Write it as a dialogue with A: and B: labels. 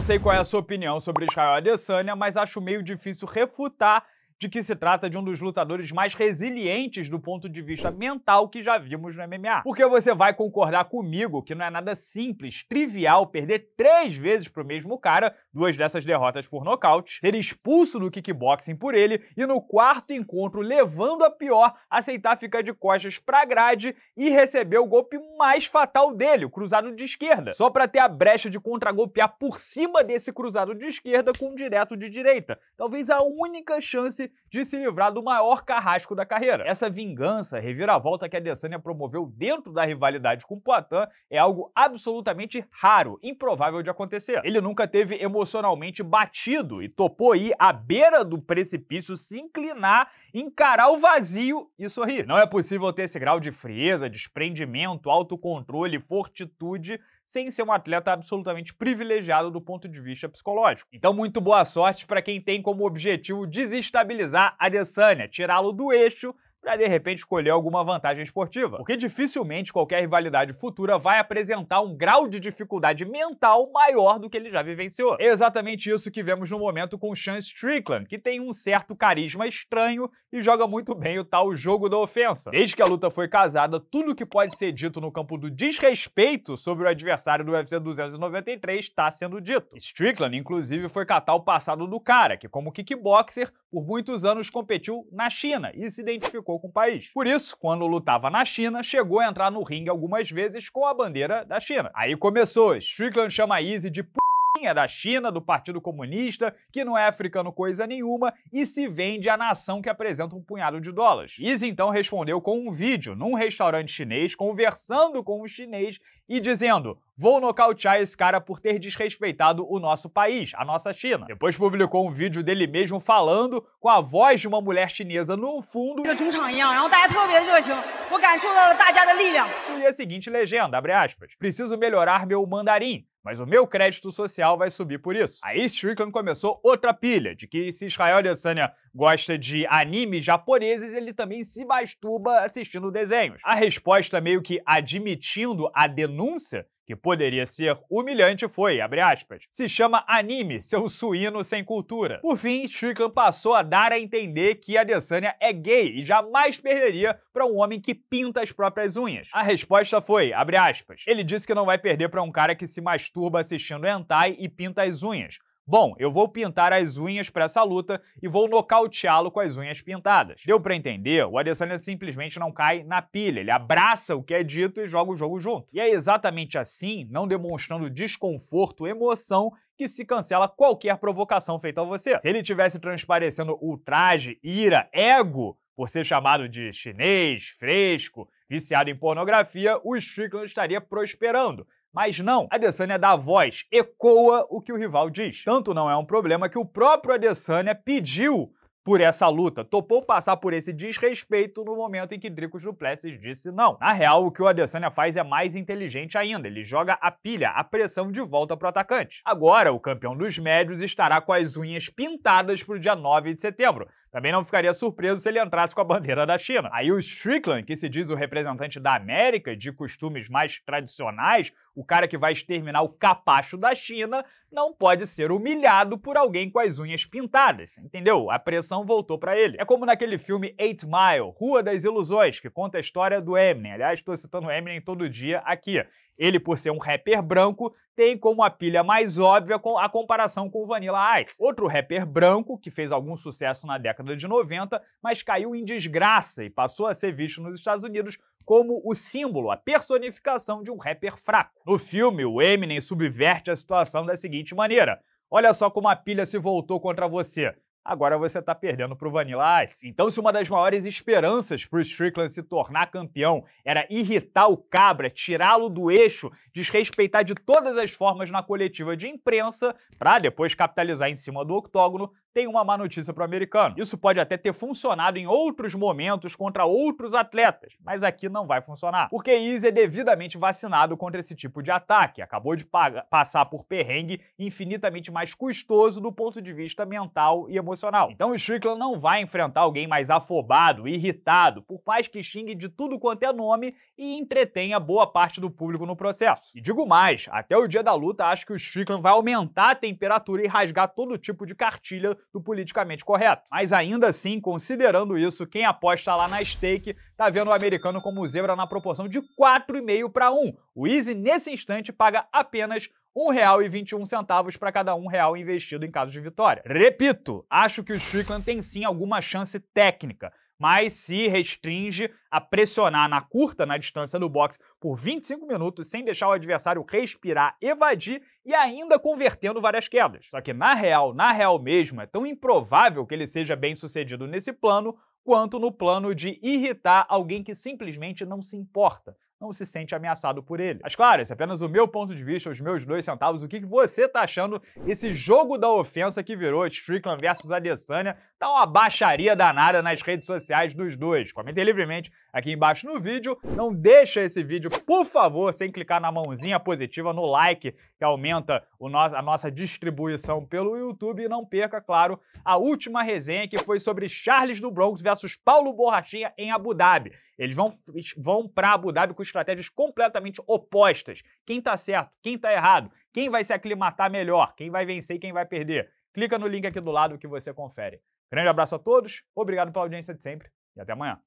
A: Não sei qual é a sua opinião sobre Israel Adesanya, mas acho meio difícil refutar de que se trata de um dos lutadores mais resilientes do ponto de vista mental que já vimos no MMA. Porque você vai concordar comigo que não é nada simples, trivial perder três vezes pro mesmo cara, duas dessas derrotas por nocaute, ser expulso do kickboxing por ele e no quarto encontro, levando a pior, aceitar ficar de costas pra grade e receber o golpe mais fatal dele, o cruzado de esquerda. Só para ter a brecha de contragolpear por cima desse cruzado de esquerda com um direto de direita. Talvez a única chance de se livrar do maior carrasco da carreira. Essa vingança, reviravolta que a Adesanya promoveu dentro da rivalidade com Poitin é algo absolutamente raro, improvável de acontecer. Ele nunca teve emocionalmente batido e topou ir à beira do precipício se inclinar, encarar o vazio e sorrir. Não é possível ter esse grau de frieza, desprendimento, autocontrole, fortitude sem ser um atleta absolutamente privilegiado do ponto de vista psicológico. Então, muito boa sorte para quem tem como objetivo desestabilizar Adesanya, tirá-lo do eixo para de repente escolher alguma vantagem esportiva. Porque dificilmente qualquer rivalidade futura vai apresentar um grau de dificuldade mental maior do que ele já vivenciou. É exatamente isso que vemos no momento com Sean Strickland, que tem um certo carisma estranho e joga muito bem o tal jogo da ofensa. Desde que a luta foi casada, tudo que pode ser dito no campo do desrespeito sobre o adversário do UFC 293 está sendo dito. Strickland, inclusive, foi catar o passado do cara, que como kickboxer, por muitos anos competiu na China e se identificou com o país. Por isso, quando lutava na China, chegou a entrar no ringue algumas vezes com a bandeira da China. Aí começou, Strickland chama Easy de p é da China, do Partido Comunista, que não é africano coisa nenhuma e se vende à nação que apresenta um punhado de dólares. Isa então respondeu com um vídeo num restaurante chinês, conversando com um chinês e dizendo: Vou nocautear esse cara por ter desrespeitado o nosso país, a nossa China. Depois publicou um vídeo dele mesmo falando com a voz de uma mulher chinesa no fundo. E a seguinte legenda, abre aspas. Preciso melhorar meu mandarim mas o meu crédito social vai subir por isso. Aí Strickland começou outra pilha, de que se Israel Adesanya gosta de animes japoneses, ele também se masturba assistindo desenhos. A resposta meio que admitindo a denúncia que poderia ser humilhante foi, abre aspas, se chama anime, seu suíno sem cultura. Por fim, Strickland passou a dar a entender que a Adesanya é gay e jamais perderia para um homem que pinta as próprias unhas. A resposta foi, abre aspas, ele disse que não vai perder para um cara que se masturba assistindo hentai e pinta as unhas, Bom, eu vou pintar as unhas para essa luta e vou nocauteá-lo com as unhas pintadas. Deu para entender? O Adesanya simplesmente não cai na pilha, ele abraça o que é dito e joga o jogo junto. E é exatamente assim, não demonstrando desconforto, emoção, que se cancela qualquer provocação feita a você. Se ele tivesse transparecendo ultraje, ira, ego, por ser chamado de chinês, fresco, viciado em pornografia, o Strickland estaria prosperando, mas não, Adesanya dá voz, ecoa o que o rival diz. Tanto não é um problema que o próprio Adesanya pediu por essa luta, topou passar por esse desrespeito no momento em que Dricos Duplessis disse não. Na real, o que o Adesanya faz é mais inteligente ainda, ele joga a pilha, a pressão de volta pro atacante. Agora, o campeão dos médios estará com as unhas pintadas pro dia 9 de setembro, também não ficaria surpreso se ele entrasse com a bandeira da China. Aí o Strickland, que se diz o representante da América, de costumes mais tradicionais, o cara que vai exterminar o capacho da China, não pode ser humilhado por alguém com as unhas pintadas, entendeu? A pressão voltou para ele. É como naquele filme Eight Mile, Rua das Ilusões, que conta a história do Eminem. Aliás, estou citando Eminem todo dia aqui. Ele, por ser um rapper branco, tem como a pilha mais óbvia a comparação com o Vanilla Ice. Outro rapper branco que fez algum sucesso na década de 90, mas caiu em desgraça e passou a ser visto nos Estados Unidos como o símbolo, a personificação de um rapper fraco. No filme, o Eminem subverte a situação da seguinte maneira: Olha só como a pilha se voltou contra você. Agora você está perdendo para o Vanilla Ice. Então, se é uma das maiores esperanças para o Strickland se tornar campeão era irritar o cabra, tirá-lo do eixo, desrespeitar de todas as formas na coletiva de imprensa, para depois capitalizar em cima do octógono, tem uma má notícia para o americano. Isso pode até ter funcionado em outros momentos contra outros atletas, mas aqui não vai funcionar, porque Izzy é devidamente vacinado contra esse tipo de ataque. Acabou de passar por perrengue infinitamente mais custoso do ponto de vista mental e emocional. Então o Strickland não vai enfrentar alguém mais afobado, irritado, por mais que xingue de tudo quanto é nome e entretenha boa parte do público no processo. E digo mais, até o dia da luta acho que o Strickland vai aumentar a temperatura e rasgar todo tipo de cartilha do politicamente correto. Mas ainda assim, considerando isso, quem aposta lá na stake tá vendo o americano como zebra na proporção de 4,5 para 1. O Easy, nesse instante, paga apenas R$ 1,21 para cada um real investido em caso de vitória. Repito, acho que o Strickland tem sim alguma chance técnica, mas se restringe a pressionar na curta, na distância do box, por 25 minutos, sem deixar o adversário respirar, evadir e ainda convertendo várias quedas. Só que na real, na real mesmo, é tão improvável que ele seja bem sucedido nesse plano quanto no plano de irritar alguém que simplesmente não se importa, não se sente ameaçado por ele. Mas claro, esse é apenas o meu ponto de vista, os meus dois centavos, o que você tá achando esse jogo da ofensa que virou Strickland versus Adesanya, tá uma baixaria danada nas redes sociais dos dois. Comente livremente aqui embaixo no vídeo, não deixa esse vídeo, por favor, sem clicar na mãozinha positiva, no like, que aumenta no a nossa distribuição pelo YouTube, e não perca, claro, a última resenha que foi sobre Charles do Bronx versus Paulo Borrachinha em Abu Dhabi. Eles vão, vão para Abu Dhabi com os estratégias completamente opostas. Quem está certo, quem está errado, quem vai se aclimatar melhor, quem vai vencer e quem vai perder. Clica no link aqui do lado que você confere. Grande abraço a todos, obrigado pela audiência de sempre e até amanhã.